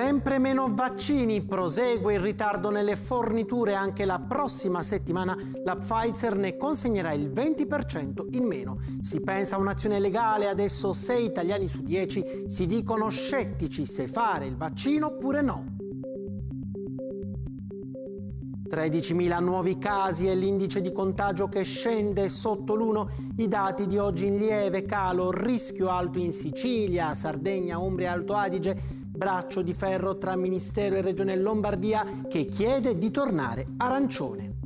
Sempre meno vaccini, prosegue il ritardo nelle forniture, anche la prossima settimana la Pfizer ne consegnerà il 20% in meno. Si pensa a un'azione legale, adesso 6 italiani su 10 si dicono scettici se fare il vaccino oppure no. 13.000 nuovi casi e l'indice di contagio che scende sotto l'1, i dati di oggi in lieve calo, rischio alto in Sicilia, Sardegna, Umbria, Alto Adige, braccio di ferro tra Ministero e Regione Lombardia che chiede di tornare arancione.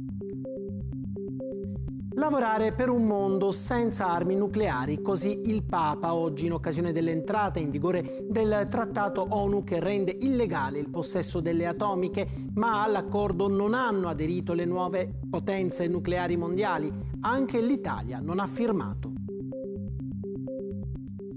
Lavorare per un mondo senza armi nucleari, così il Papa oggi in occasione dell'entrata in vigore del trattato ONU che rende illegale il possesso delle atomiche, ma all'accordo non hanno aderito le nuove potenze nucleari mondiali, anche l'Italia non ha firmato.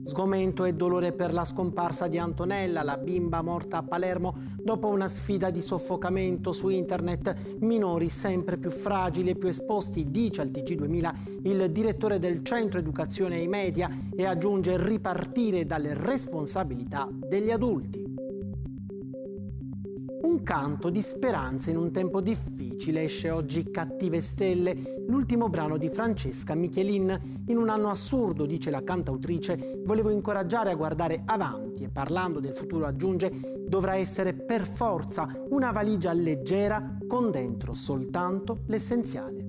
Sgomento e dolore per la scomparsa di Antonella, la bimba morta a Palermo dopo una sfida di soffocamento su internet. Minori sempre più fragili e più esposti, dice al TG2000 il direttore del Centro Educazione e Media e aggiunge ripartire dalle responsabilità degli adulti. Un canto di speranza in un tempo difficile esce oggi Cattive Stelle, l'ultimo brano di Francesca Michelin. In un anno assurdo, dice la cantautrice, volevo incoraggiare a guardare avanti e parlando del futuro aggiunge dovrà essere per forza una valigia leggera con dentro soltanto l'essenziale.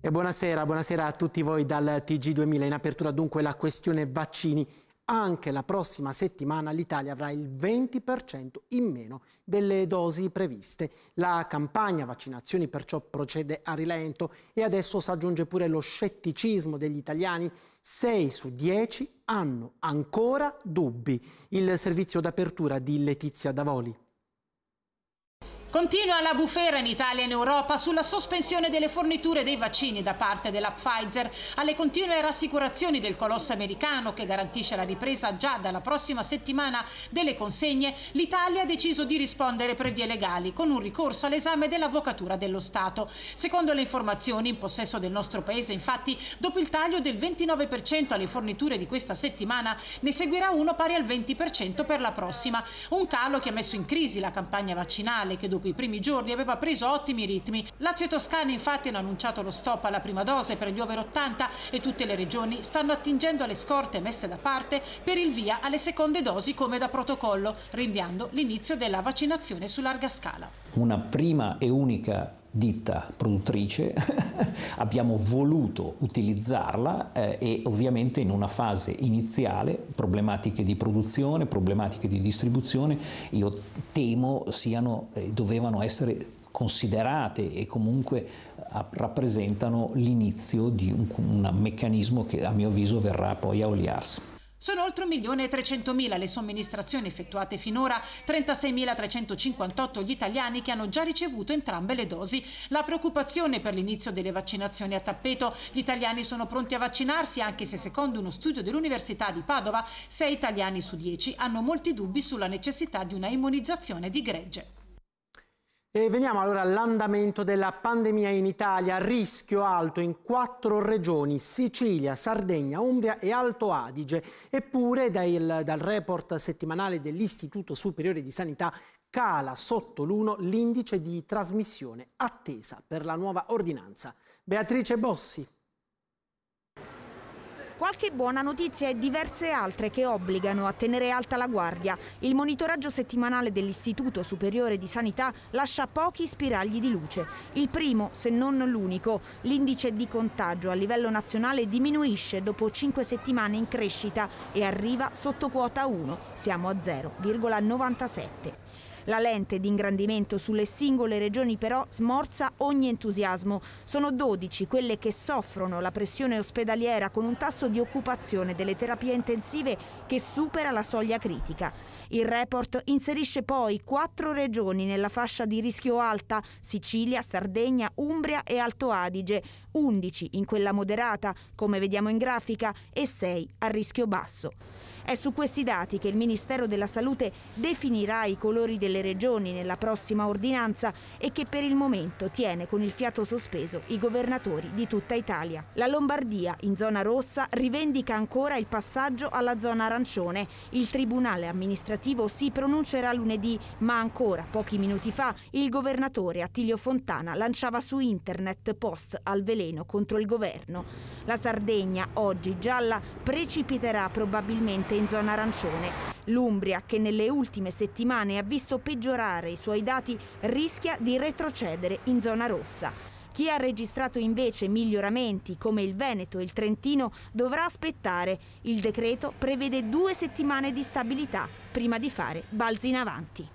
E buonasera, buonasera a tutti voi dal TG2000. In apertura dunque la questione vaccini anche la prossima settimana l'Italia avrà il 20% in meno delle dosi previste. La campagna vaccinazioni perciò procede a rilento e adesso si aggiunge pure lo scetticismo degli italiani. 6 su 10 hanno ancora dubbi. Il servizio d'apertura di Letizia Davoli. Continua la bufera in Italia e in Europa sulla sospensione delle forniture dei vaccini da parte della Pfizer alle continue rassicurazioni del colosso americano che garantisce la ripresa già dalla prossima settimana delle consegne, l'Italia ha deciso di rispondere per vie legali con un ricorso all'esame dell'Avvocatura dello Stato. Secondo le informazioni in possesso del nostro paese, infatti, dopo il taglio del 29% alle forniture di questa settimana, ne seguirà uno pari al 20% per la prossima, un calo che ha messo in crisi la campagna vaccinale che dopo dopo i primi giorni aveva preso ottimi ritmi. Lazio e Toscana infatti hanno annunciato lo stop alla prima dose per gli over 80 e tutte le regioni stanno attingendo alle scorte messe da parte per il via alle seconde dosi come da protocollo, rinviando l'inizio della vaccinazione su larga scala. Una prima e unica ditta produttrice, abbiamo voluto utilizzarla eh, e ovviamente in una fase iniziale problematiche di produzione, problematiche di distribuzione, io temo siano, eh, dovevano essere considerate e comunque eh, rappresentano l'inizio di un, un meccanismo che a mio avviso verrà poi a oliarsi. Sono oltre 1.300.000 le somministrazioni effettuate finora, 36.358 gli italiani che hanno già ricevuto entrambe le dosi. La preoccupazione per l'inizio delle vaccinazioni a tappeto. Gli italiani sono pronti a vaccinarsi anche se secondo uno studio dell'Università di Padova 6 italiani su 10 hanno molti dubbi sulla necessità di una immunizzazione di gregge. E veniamo allora all'andamento della pandemia in Italia, rischio alto in quattro regioni, Sicilia, Sardegna, Umbria e Alto Adige. Eppure dal, dal report settimanale dell'Istituto Superiore di Sanità cala sotto l'1 l'indice di trasmissione attesa per la nuova ordinanza. Beatrice Bossi. Qualche buona notizia e diverse altre che obbligano a tenere alta la guardia. Il monitoraggio settimanale dell'Istituto Superiore di Sanità lascia pochi spiragli di luce. Il primo, se non l'unico, l'indice di contagio a livello nazionale diminuisce dopo 5 settimane in crescita e arriva sotto quota 1, siamo a 0,97. La lente di ingrandimento sulle singole regioni però smorza ogni entusiasmo. Sono 12 quelle che soffrono la pressione ospedaliera con un tasso di occupazione delle terapie intensive che supera la soglia critica. Il report inserisce poi quattro regioni nella fascia di rischio alta, Sicilia, Sardegna, Umbria e Alto Adige, 11 in quella moderata, come vediamo in grafica, e 6 a rischio basso. È su questi dati che il Ministero della Salute definirà i colori delle regioni nella prossima ordinanza e che per il momento tiene con il fiato sospeso i governatori di tutta Italia. La Lombardia, in zona rossa, rivendica ancora il passaggio alla zona arancione. Il Tribunale amministrativo si pronuncerà lunedì, ma ancora pochi minuti fa il governatore Attilio Fontana lanciava su internet post al veleno contro il governo. La Sardegna, oggi gialla, precipiterà probabilmente nuovamente in zona arancione. L'Umbria, che nelle ultime settimane ha visto peggiorare i suoi dati, rischia di retrocedere in zona rossa. Chi ha registrato invece miglioramenti come il Veneto e il Trentino dovrà aspettare. Il decreto prevede due settimane di stabilità prima di fare balzi in avanti.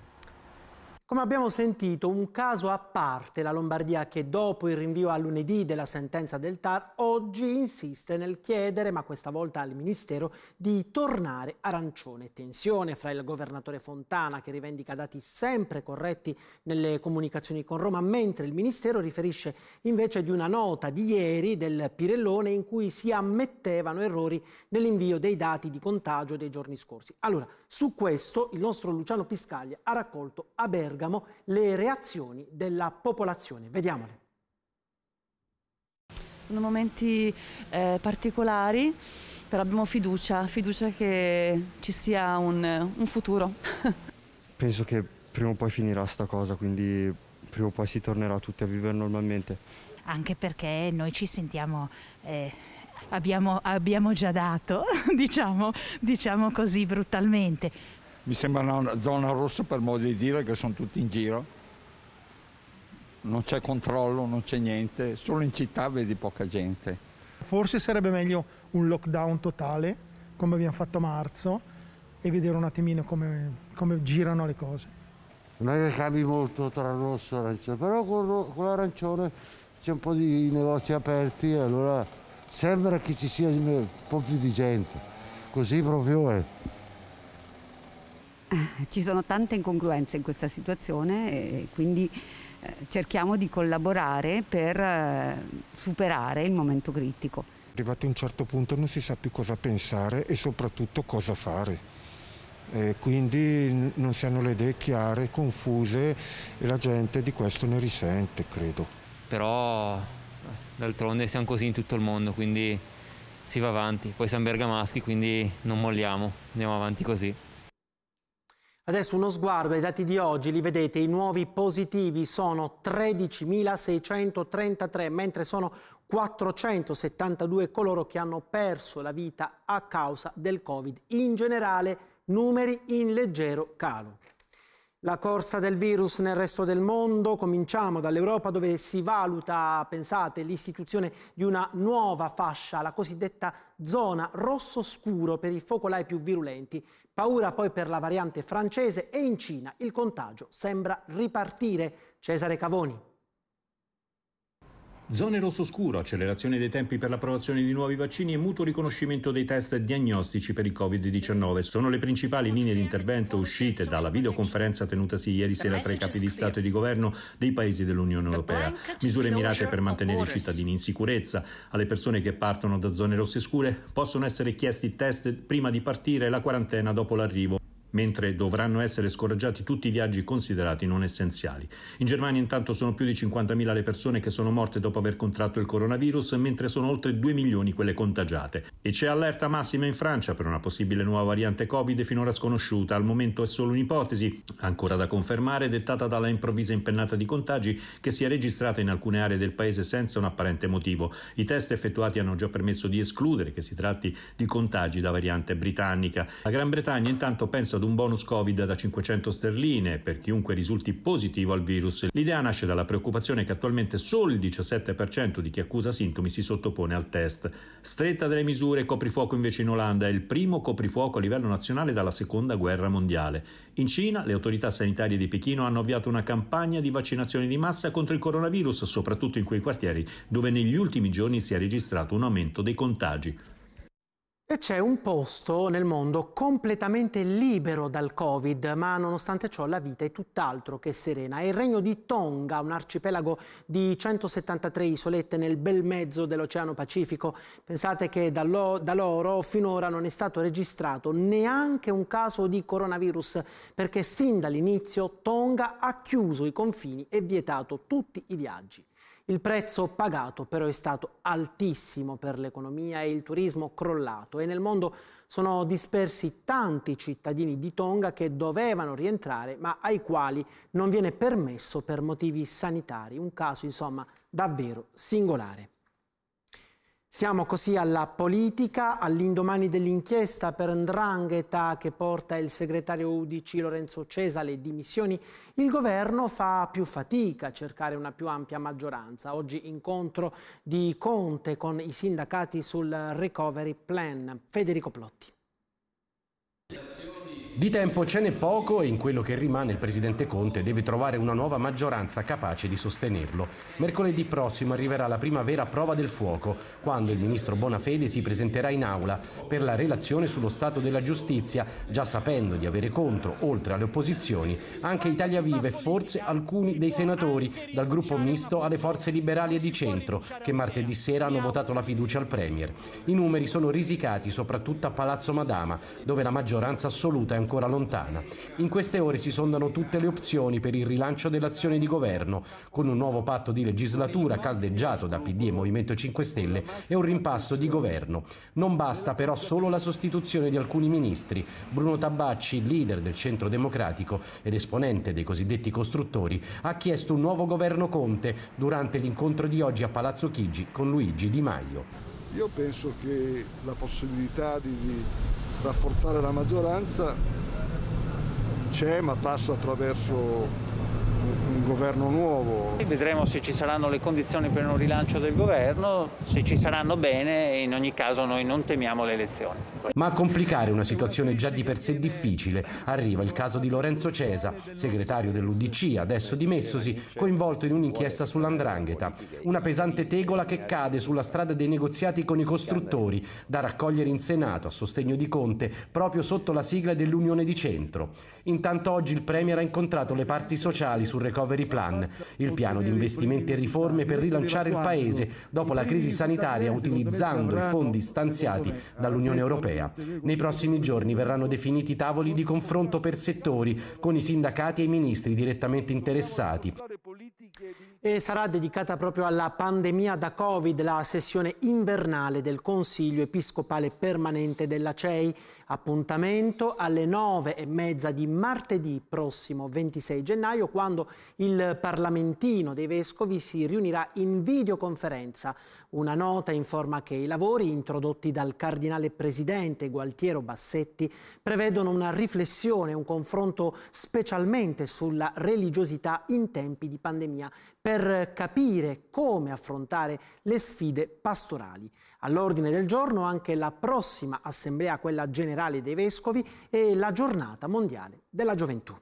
Come abbiamo sentito, un caso a parte, la Lombardia che dopo il rinvio a lunedì della sentenza del TAR, oggi insiste nel chiedere, ma questa volta al Ministero, di tornare arancione. Tensione fra il governatore Fontana, che rivendica dati sempre corretti nelle comunicazioni con Roma, mentre il Ministero riferisce invece di una nota di ieri del Pirellone in cui si ammettevano errori nell'invio dei dati di contagio dei giorni scorsi. Allora, su questo il nostro Luciano Piscaglia ha raccolto a Berlino Bergamo le reazioni della popolazione. Vediamole. Sono momenti eh, particolari, però abbiamo fiducia, fiducia che ci sia un, un futuro. Penso che prima o poi finirà sta cosa, quindi prima o poi si tornerà tutti a vivere normalmente. Anche perché noi ci sentiamo... Eh... Abbiamo, abbiamo, già dato, diciamo, diciamo, così brutalmente mi sembra una zona rossa per modo di dire che sono tutti in giro. Non c'è controllo, non c'è niente, solo in città vedi poca gente. Forse sarebbe meglio un lockdown totale, come abbiamo fatto a marzo, e vedere un attimino come, come girano le cose. Non è che cambi molto tra rosso e arancione, però con, con l'arancione c'è un po' di negozi aperti allora sembra che ci sia un po' più di gente. Così proprio è. ci sono tante incongruenze in questa situazione e quindi eh, cerchiamo di collaborare per eh, superare il momento critico. Arrivati a un certo punto non si sa più cosa pensare e soprattutto cosa fare. E quindi non si hanno le idee chiare, confuse e la gente di questo ne risente, credo. Però eh, d'altronde siamo così in tutto il mondo, quindi si va avanti. Poi siamo bergamaschi, quindi non molliamo, andiamo avanti così. Adesso uno sguardo ai dati di oggi, li vedete, i nuovi positivi sono 13.633, mentre sono 472 coloro che hanno perso la vita a causa del Covid. In generale numeri in leggero calo. La corsa del virus nel resto del mondo, cominciamo dall'Europa dove si valuta, pensate, l'istituzione di una nuova fascia, la cosiddetta zona rosso scuro per i focolai più virulenti. Paura poi per la variante francese e in Cina il contagio sembra ripartire. Cesare Cavoni. Zone rosso scuro, accelerazione dei tempi per l'approvazione di nuovi vaccini e mutuo riconoscimento dei test diagnostici per il Covid-19 sono le principali linee di intervento uscite dalla videoconferenza tenutasi ieri sera tra i capi di Stato e di Governo dei paesi dell'Unione Europea. Misure mirate per mantenere i cittadini in sicurezza. Alle persone che partono da zone rosse scure possono essere chiesti test prima di partire e la quarantena dopo l'arrivo mentre dovranno essere scoraggiati tutti i viaggi considerati non essenziali. In Germania intanto sono più di 50.000 le persone che sono morte dopo aver contratto il coronavirus, mentre sono oltre 2 milioni quelle contagiate. E c'è allerta massima in Francia per una possibile nuova variante Covid finora sconosciuta. Al momento è solo un'ipotesi, ancora da confermare, dettata dalla improvvisa impennata di contagi che si è registrata in alcune aree del paese senza un apparente motivo. I test effettuati hanno già permesso di escludere che si tratti di contagi da variante britannica. La Gran Bretagna intanto pensa ad un bonus Covid da 500 sterline per chiunque risulti positivo al virus. L'idea nasce dalla preoccupazione che attualmente solo il 17% di chi accusa sintomi si sottopone al test. Stretta delle misure coprifuoco invece in Olanda è il primo coprifuoco a livello nazionale dalla seconda guerra mondiale. In Cina le autorità sanitarie di Pechino hanno avviato una campagna di vaccinazione di massa contro il coronavirus, soprattutto in quei quartieri dove negli ultimi giorni si è registrato un aumento dei contagi. E c'è un posto nel mondo completamente libero dal Covid, ma nonostante ciò la vita è tutt'altro che serena. È il regno di Tonga, un arcipelago di 173 isolette nel bel mezzo dell'Oceano Pacifico. Pensate che da, lo, da loro finora non è stato registrato neanche un caso di coronavirus, perché sin dall'inizio Tonga ha chiuso i confini e vietato tutti i viaggi. Il prezzo pagato però è stato altissimo per l'economia e il turismo crollato e nel mondo sono dispersi tanti cittadini di Tonga che dovevano rientrare ma ai quali non viene permesso per motivi sanitari, un caso insomma davvero singolare. Siamo così alla politica, all'indomani dell'inchiesta per Ndrangheta che porta il segretario UDC Lorenzo Cesa alle dimissioni, il governo fa più fatica a cercare una più ampia maggioranza. Oggi incontro di Conte con i sindacati sul recovery plan. Federico Plotti. Di tempo ce n'è poco e in quello che rimane il presidente Conte deve trovare una nuova maggioranza capace di sostenerlo. Mercoledì prossimo arriverà la prima vera prova del fuoco, quando il ministro Bonafede si presenterà in aula per la relazione sullo stato della giustizia, già sapendo di avere contro, oltre alle opposizioni, anche Italia Viva e forse alcuni dei senatori dal gruppo misto alle forze liberali e di centro, che martedì sera hanno votato la fiducia al Premier. I numeri sono risicati soprattutto a Palazzo Madama, dove la maggioranza assoluta è ancora lontana. In queste ore si sondano tutte le opzioni per il rilancio dell'azione di governo, con un nuovo patto di legislatura caldeggiato da PD e Movimento 5 Stelle e un rimpasso di governo. Non basta però solo la sostituzione di alcuni ministri. Bruno Tabacci, leader del Centro Democratico ed esponente dei cosiddetti costruttori, ha chiesto un nuovo governo Conte durante l'incontro di oggi a Palazzo Chigi con Luigi Di Maio. Io penso che la possibilità di rafforzare la maggioranza c'è ma passa attraverso un governo nuovo. Vedremo se ci saranno le condizioni per un rilancio del governo, se ci saranno bene e in ogni caso noi non temiamo le elezioni. Ma a complicare una situazione già di per sé difficile arriva il caso di Lorenzo Cesa, segretario dell'Udc, adesso dimessosi, coinvolto in un'inchiesta sull'andrangheta. Una pesante tegola che cade sulla strada dei negoziati con i costruttori, da raccogliere in Senato a sostegno di Conte, proprio sotto la sigla dell'Unione di Centro. Intanto oggi il Premier ha incontrato le parti sociali sul Recovery Plan, il piano di investimenti e riforme per rilanciare il Paese dopo la crisi sanitaria utilizzando i fondi stanziati dall'Unione Europea. Assemblea. Nei prossimi giorni verranno definiti tavoli di confronto per settori con i sindacati e i ministri direttamente interessati. E sarà dedicata proprio alla pandemia da Covid la sessione invernale del Consiglio Episcopale Permanente della CEI Appuntamento alle nove e mezza di martedì prossimo 26 gennaio quando il Parlamentino dei Vescovi si riunirà in videoconferenza. Una nota informa che i lavori introdotti dal Cardinale Presidente Gualtiero Bassetti prevedono una riflessione, un confronto specialmente sulla religiosità in tempi di pandemia per capire come affrontare le sfide pastorali. All'ordine del giorno anche la prossima assemblea, quella generale dei vescovi, e la giornata mondiale della gioventù.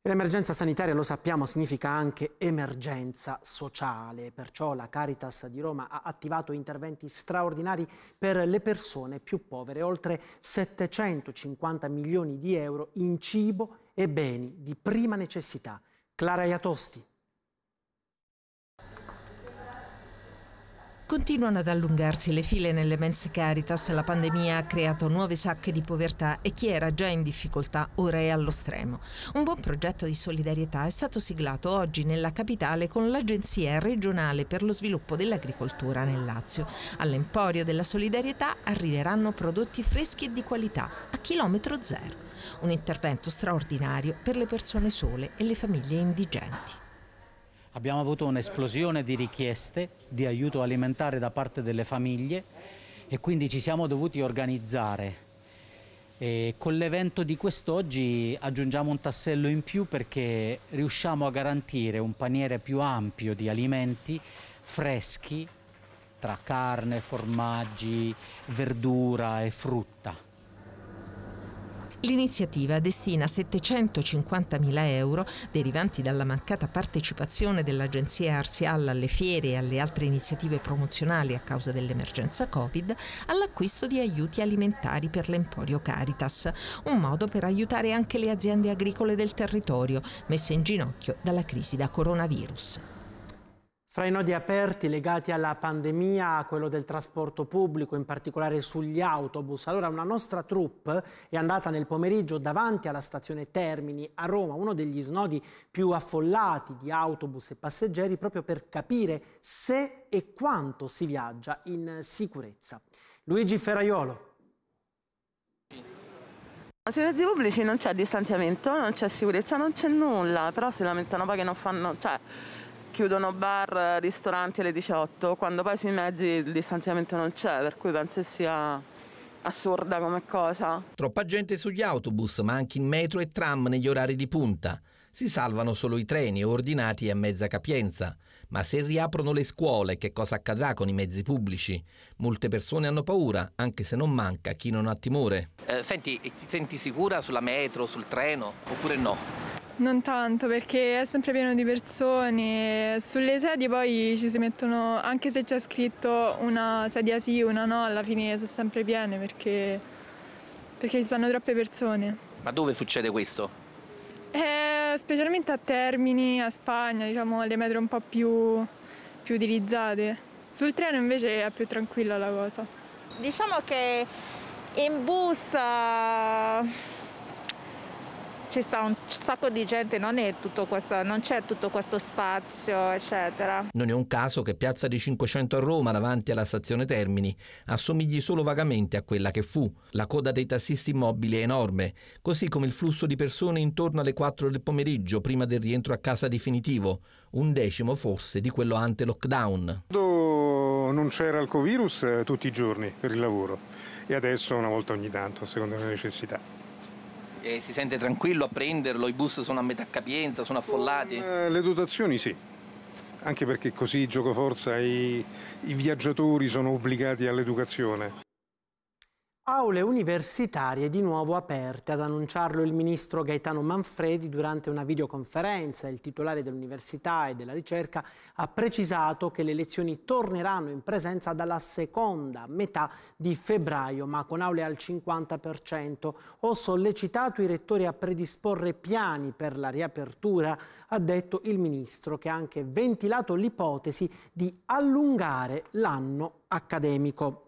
L'emergenza sanitaria, lo sappiamo, significa anche emergenza sociale, perciò la Caritas di Roma ha attivato interventi straordinari per le persone più povere, oltre 750 milioni di euro in cibo e beni di prima necessità. Clara Iatosti Continuano ad allungarsi le file nelle mense Caritas, la pandemia ha creato nuove sacche di povertà e chi era già in difficoltà ora è allo stremo. Un buon progetto di solidarietà è stato siglato oggi nella capitale con l'Agenzia regionale per lo sviluppo dell'agricoltura nel Lazio. All'emporio della solidarietà arriveranno prodotti freschi e di qualità a chilometro zero. Un intervento straordinario per le persone sole e le famiglie indigenti. Abbiamo avuto un'esplosione di richieste di aiuto alimentare da parte delle famiglie e quindi ci siamo dovuti organizzare. E con l'evento di quest'oggi aggiungiamo un tassello in più perché riusciamo a garantire un paniere più ampio di alimenti freschi tra carne, formaggi, verdura e frutta. L'iniziativa destina 750.000 euro derivanti dalla mancata partecipazione dell'agenzia Arsial alle fiere e alle altre iniziative promozionali a causa dell'emergenza Covid all'acquisto di aiuti alimentari per l'Emporio Caritas, un modo per aiutare anche le aziende agricole del territorio messe in ginocchio dalla crisi da coronavirus. Fra i nodi aperti legati alla pandemia, quello del trasporto pubblico, in particolare sugli autobus, allora una nostra troupe è andata nel pomeriggio davanti alla stazione Termini a Roma, uno degli snodi più affollati di autobus e passeggeri, proprio per capire se e quanto si viaggia in sicurezza. Luigi Ferraiolo. Sui mezzi pubblici non c'è distanziamento, non c'è sicurezza, non c'è nulla, però si lamentano poi che non fanno... Cioè chiudono bar, ristoranti alle 18, quando poi sui mezzi il distanziamento non c'è, per cui penso sia assurda come cosa. Troppa gente sugli autobus, ma anche in metro e tram negli orari di punta. Si salvano solo i treni ordinati a mezza capienza. Ma se riaprono le scuole, che cosa accadrà con i mezzi pubblici? Molte persone hanno paura, anche se non manca chi non ha timore. Eh, senti, ti senti sicura sulla metro, sul treno, oppure no? Non tanto perché è sempre pieno di persone, sulle sedie poi ci si mettono, anche se c'è scritto una sedia sì, una no, alla fine sono sempre piene perché, perché ci stanno troppe persone. Ma dove succede questo? Eh, specialmente a Termini, a Spagna, diciamo le metro un po' più, più utilizzate. Sul treno invece è più tranquilla la cosa. Diciamo che in bus... Uh ci sta un sacco di gente, non, c'è tutto, tutto questo spazio, eccetera. Non è un caso che Piazza di 500 a Roma, davanti alla stazione Termini, assomigli solo vagamente a quella che fu. La coda dei tassisti immobili è enorme, così come il flusso di persone intorno alle 4 del pomeriggio, prima del rientro a casa definitivo, un decimo forse di quello ante lockdown. Non c'era il Covid eh, tutti i giorni per il lavoro e adesso una volta ogni tanto, secondo le necessità. E si sente tranquillo a prenderlo? I bus sono a metà capienza, sono affollati? Eh, le dotazioni sì, anche perché così giocoforza i, i viaggiatori sono obbligati all'educazione. Aule universitarie di nuovo aperte, ad annunciarlo il ministro Gaetano Manfredi durante una videoconferenza. Il titolare dell'università e della ricerca ha precisato che le lezioni torneranno in presenza dalla seconda metà di febbraio, ma con aule al 50%. Ho sollecitato i rettori a predisporre piani per la riapertura, ha detto il ministro, che ha anche ventilato l'ipotesi di allungare l'anno accademico.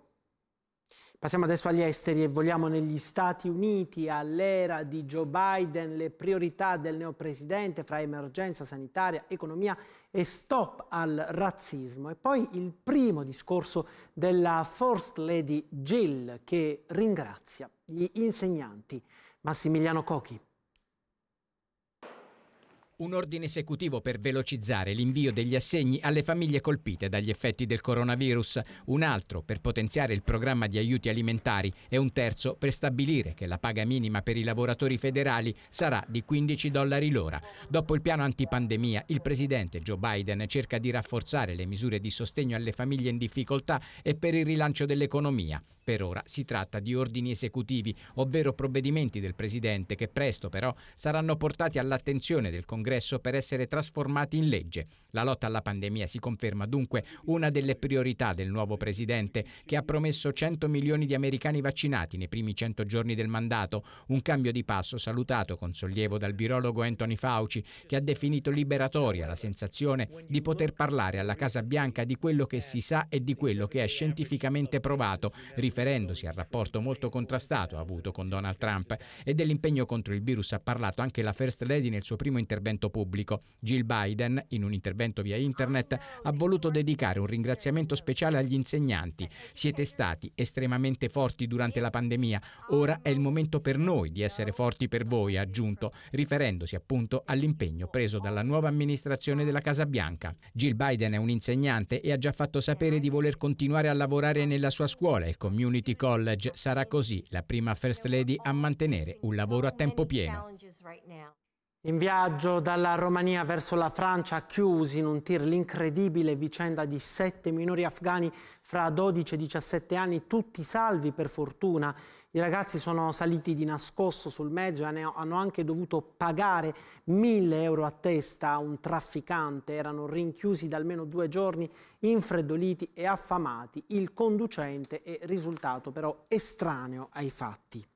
Passiamo adesso agli esteri e vogliamo negli Stati Uniti, all'era di Joe Biden, le priorità del neopresidente fra emergenza sanitaria, economia e stop al razzismo. E poi il primo discorso della First Lady Jill che ringrazia gli insegnanti. Massimiliano Cochi. Un ordine esecutivo per velocizzare l'invio degli assegni alle famiglie colpite dagli effetti del coronavirus, un altro per potenziare il programma di aiuti alimentari e un terzo per stabilire che la paga minima per i lavoratori federali sarà di 15 dollari l'ora. Dopo il piano antipandemia, il presidente Joe Biden cerca di rafforzare le misure di sostegno alle famiglie in difficoltà e per il rilancio dell'economia. Per ora si tratta di ordini esecutivi, ovvero provvedimenti del Presidente che presto però saranno portati all'attenzione del Congresso per essere trasformati in legge. La lotta alla pandemia si conferma dunque una delle priorità del nuovo Presidente che ha promesso 100 milioni di americani vaccinati nei primi 100 giorni del mandato, un cambio di passo salutato con sollievo dal virologo Anthony Fauci che ha definito liberatoria la sensazione di poter parlare alla Casa Bianca di quello che si sa e di quello che è scientificamente provato, riferito riferendosi al rapporto molto contrastato avuto con Donald Trump e dell'impegno contro il virus ha parlato anche la First Lady nel suo primo intervento pubblico. Jill Biden, in un intervento via internet, ha voluto dedicare un ringraziamento speciale agli insegnanti. Siete stati estremamente forti durante la pandemia, ora è il momento per noi di essere forti per voi, ha aggiunto, riferendosi appunto all'impegno preso dalla nuova amministrazione della Casa Bianca. Jill Biden è un insegnante e ha già fatto sapere di voler continuare a lavorare nella sua scuola e community Community College sarà così la prima First Lady a mantenere un lavoro a tempo pieno. In viaggio dalla Romania verso la Francia, chiusi in un tir l'incredibile vicenda di sette minori afghani fra 12 e 17 anni, tutti salvi per fortuna. I ragazzi sono saliti di nascosto sul mezzo e hanno anche dovuto pagare 1000 euro a testa a un trafficante. Erano rinchiusi da almeno due giorni, infreddoliti e affamati. Il conducente è risultato però estraneo ai fatti.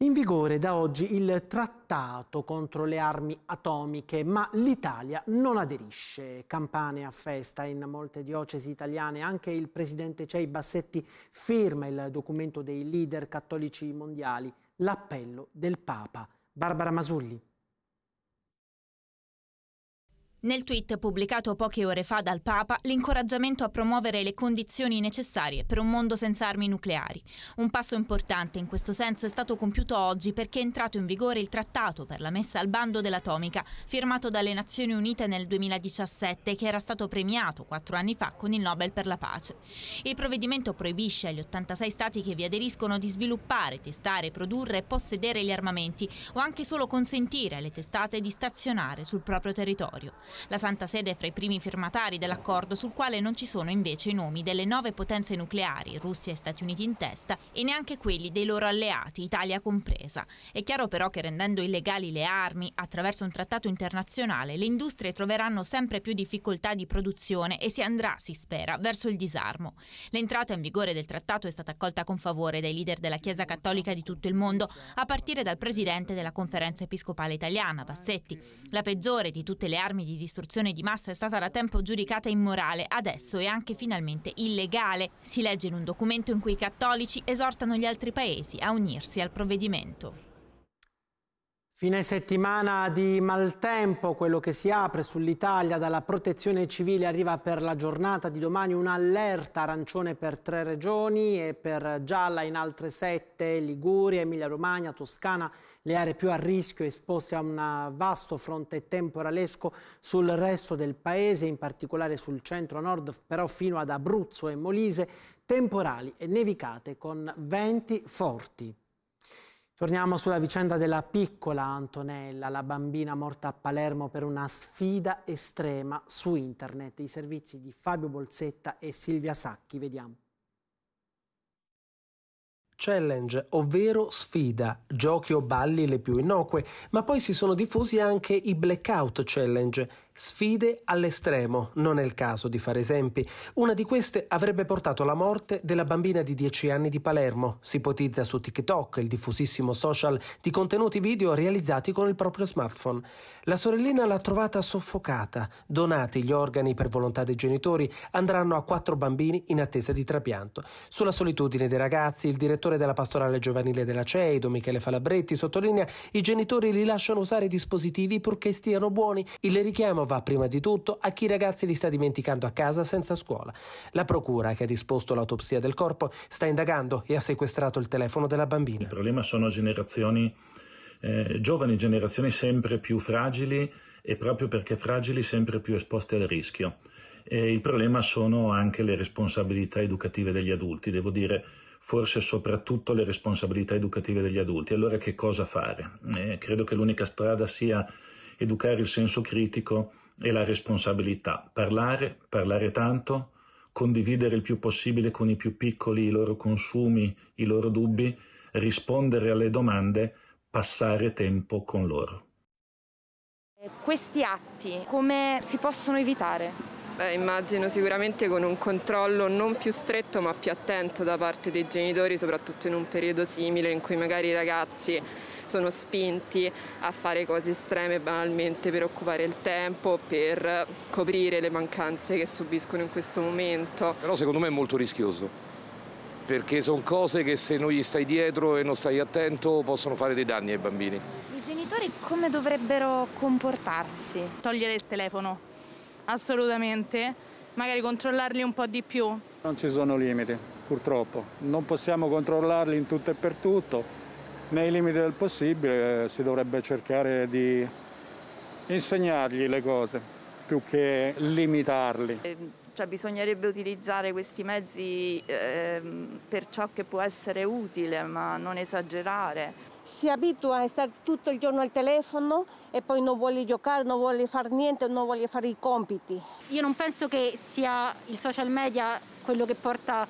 In vigore da oggi il trattato contro le armi atomiche, ma l'Italia non aderisce. Campane a festa in molte diocesi italiane. Anche il presidente Cei Bassetti firma il documento dei leader cattolici mondiali, l'appello del Papa. Barbara Masulli. Nel tweet pubblicato poche ore fa dal Papa, l'incoraggiamento a promuovere le condizioni necessarie per un mondo senza armi nucleari. Un passo importante in questo senso è stato compiuto oggi perché è entrato in vigore il trattato per la messa al bando dell'atomica, firmato dalle Nazioni Unite nel 2017, che era stato premiato quattro anni fa con il Nobel per la pace. Il provvedimento proibisce agli 86 stati che vi aderiscono di sviluppare, testare, produrre e possedere gli armamenti o anche solo consentire alle testate di stazionare sul proprio territorio. La Santa Sede è fra i primi firmatari dell'accordo sul quale non ci sono invece i nomi delle nove potenze nucleari, Russia e Stati Uniti in testa, e neanche quelli dei loro alleati, Italia compresa. È chiaro però che rendendo illegali le armi attraverso un trattato internazionale, le industrie troveranno sempre più difficoltà di produzione e si andrà, si spera, verso il disarmo. L'entrata in vigore del trattato è stata accolta con favore dai leader della Chiesa Cattolica di tutto il mondo, a partire dal presidente della Conferenza Episcopale Italiana, Bassetti. La peggiore di tutte le armi di distruzione di massa è stata da tempo giudicata immorale, adesso è anche finalmente illegale. Si legge in un documento in cui i cattolici esortano gli altri paesi a unirsi al provvedimento. Fine settimana di maltempo, quello che si apre sull'Italia dalla protezione civile arriva per la giornata di domani un'allerta arancione per tre regioni e per gialla in altre sette, Liguria, Emilia Romagna, Toscana, le aree più a rischio esposte a un vasto fronte temporalesco sul resto del paese, in particolare sul centro-nord, però fino ad Abruzzo e Molise, temporali e nevicate con venti forti. Torniamo sulla vicenda della piccola Antonella, la bambina morta a Palermo per una sfida estrema su internet. I servizi di Fabio Bolzetta e Silvia Sacchi, vediamo. Challenge, ovvero sfida, giochi o balli le più innocue, ma poi si sono diffusi anche i blackout challenge, Sfide all'estremo, non è il caso di fare esempi. Una di queste avrebbe portato alla morte della bambina di 10 anni di Palermo. Si ipotizza su TikTok, il diffusissimo social di contenuti video realizzati con il proprio smartphone. La sorellina l'ha trovata soffocata. Donati gli organi per volontà dei genitori, andranno a quattro bambini in attesa di trapianto. Sulla solitudine dei ragazzi, il direttore della pastorale giovanile della CEIDO, Michele Falabretti, sottolinea i genitori li lasciano usare i dispositivi purché stiano buoni. Il richiamo va prima di tutto a chi i ragazzi li sta dimenticando a casa senza scuola. La procura che ha disposto l'autopsia del corpo sta indagando e ha sequestrato il telefono della bambina. Il problema sono generazioni eh, giovani generazioni sempre più fragili e proprio perché fragili sempre più esposte al rischio. E il problema sono anche le responsabilità educative degli adulti, devo dire forse soprattutto le responsabilità educative degli adulti. Allora che cosa fare? Eh, credo che l'unica strada sia educare il senso critico e la responsabilità, parlare, parlare tanto, condividere il più possibile con i più piccoli i loro consumi, i loro dubbi, rispondere alle domande, passare tempo con loro. Questi atti come si possono evitare? Beh, immagino sicuramente con un controllo non più stretto ma più attento da parte dei genitori, soprattutto in un periodo simile in cui magari i ragazzi sono spinti a fare cose estreme banalmente per occupare il tempo, per coprire le mancanze che subiscono in questo momento. Però secondo me è molto rischioso perché sono cose che se non gli stai dietro e non stai attento possono fare dei danni ai bambini. I genitori come dovrebbero comportarsi? Togliere il telefono, assolutamente, magari controllarli un po' di più. Non ci sono limiti, purtroppo, non possiamo controllarli in tutto e per tutto, nei limiti del possibile eh, si dovrebbe cercare di insegnargli le cose più che limitarli. Eh, cioè, bisognerebbe utilizzare questi mezzi eh, per ciò che può essere utile, ma non esagerare. Si abitua a stare tutto il giorno al telefono e poi non vuole giocare, non vuole fare niente, non vuole fare i compiti. Io non penso che sia il social media quello che porta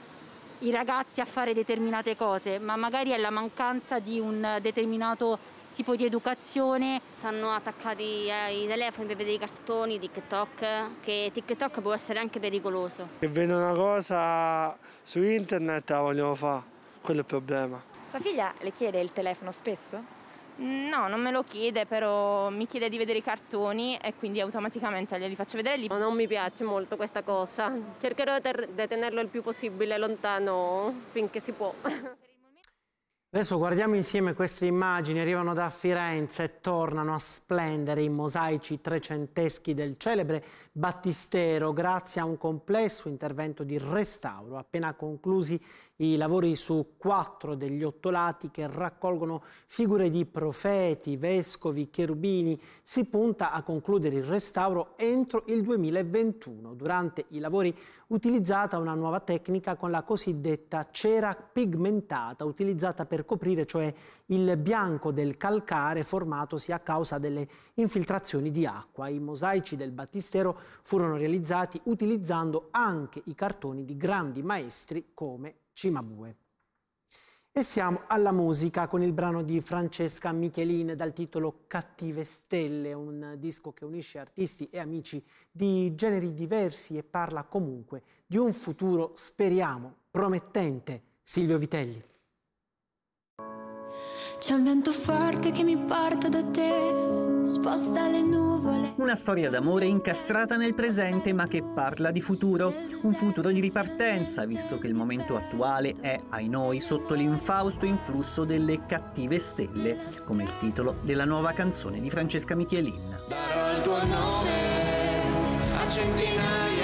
i ragazzi a fare determinate cose, ma magari è la mancanza di un determinato tipo di educazione. Stanno attaccati ai telefoni per vedere i cartoni, TikTok, che TikTok può essere anche pericoloso. Che vedo una cosa su internet la ah, vogliono fare, quello è il problema. Sua figlia le chiede il telefono spesso? No, non me lo chiede, però mi chiede di vedere i cartoni e quindi automaticamente glieli faccio vedere lì. Non mi piace molto questa cosa, cercherò di tenerlo il più possibile lontano finché si può. Adesso guardiamo insieme queste immagini, arrivano da Firenze e tornano a splendere i mosaici trecenteschi del celebre battistero grazie a un complesso intervento di restauro appena conclusi i lavori su quattro degli otto lati che raccolgono figure di profeti, vescovi, cherubini. Si punta a concludere il restauro entro il 2021. Durante i lavori utilizzata una nuova tecnica con la cosiddetta cera pigmentata, utilizzata per coprire cioè il bianco del calcare formatosi a causa delle infiltrazioni di acqua. I mosaici del battistero furono realizzati utilizzando anche i cartoni di grandi maestri come Cimabue. E siamo alla musica con il brano di Francesca Michelin dal titolo Cattive Stelle, un disco che unisce artisti e amici di generi diversi e parla comunque di un futuro, speriamo, promettente. Silvio Vitelli. C'è un vento forte che mi porta da te Sposta le nuvole. Una storia d'amore incastrata nel presente ma che parla di futuro, un futuro di ripartenza, visto che il momento attuale è, ai noi, sotto l'infausto influsso delle cattive stelle, come il titolo della nuova canzone di Francesca Michelin. Darò il tuo nome a centinaia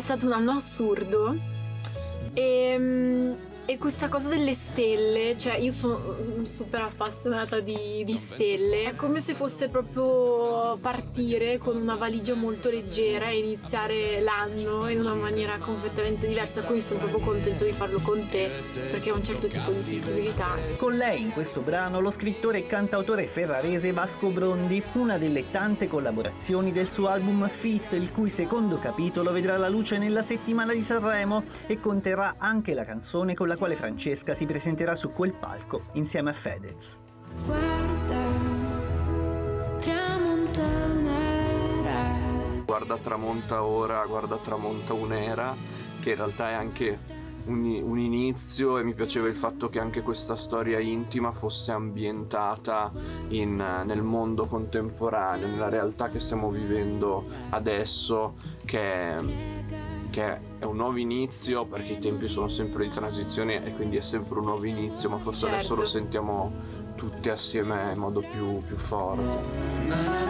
è stato un anno assurdo e ehm, e questa cosa delle stelle, cioè io sono mm, super appassionata di, di, stelle, è come se fosse proprio partire con una valigia molto leggera e iniziare l'anno in una maniera completamente diversa, quindi sono proprio contento di farlo con te perché ha un certo tipo di sensibilità. Con lei in questo brano lo scrittore e cantautore ferrarese Vasco Brondi, una delle tante collaborazioni del suo album Fit, il cui secondo capitolo vedrà la luce nella settimana di Sanremo e conterrà anche la canzone con la quale Francesca si presenterà su quel palco insieme a Fedez. Guarda tramonta ora, guarda tramonta un'era, che in realtà è anche un, un inizio e mi piaceva il fatto che anche questa storia intima fosse ambientata in, nel mondo contemporaneo, nella realtà che stiamo vivendo adesso, che, che è un nuovo inizio perché i tempi sono sempre di transizione e quindi è sempre un nuovo inizio, ma forse certo. adesso lo certo. sentiamo tutti assieme in modo più, più forte.